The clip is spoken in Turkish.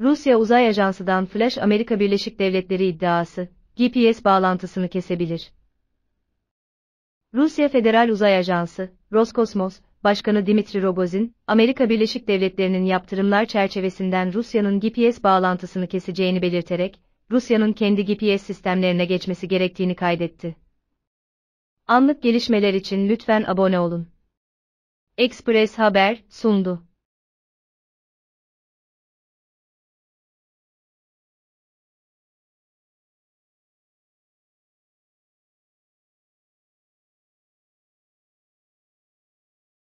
Rusya Uzay Ajansı'dan Flash Amerika Birleşik Devletleri iddiası, GPS bağlantısını kesebilir. Rusya Federal Uzay Ajansı, Roskosmos, Başkanı Dimitri Rogozin, Amerika Birleşik Devletleri'nin yaptırımlar çerçevesinden Rusya'nın GPS bağlantısını keseceğini belirterek, Rusya'nın kendi GPS sistemlerine geçmesi gerektiğini kaydetti. Anlık gelişmeler için lütfen abone olun. Express Haber sundu.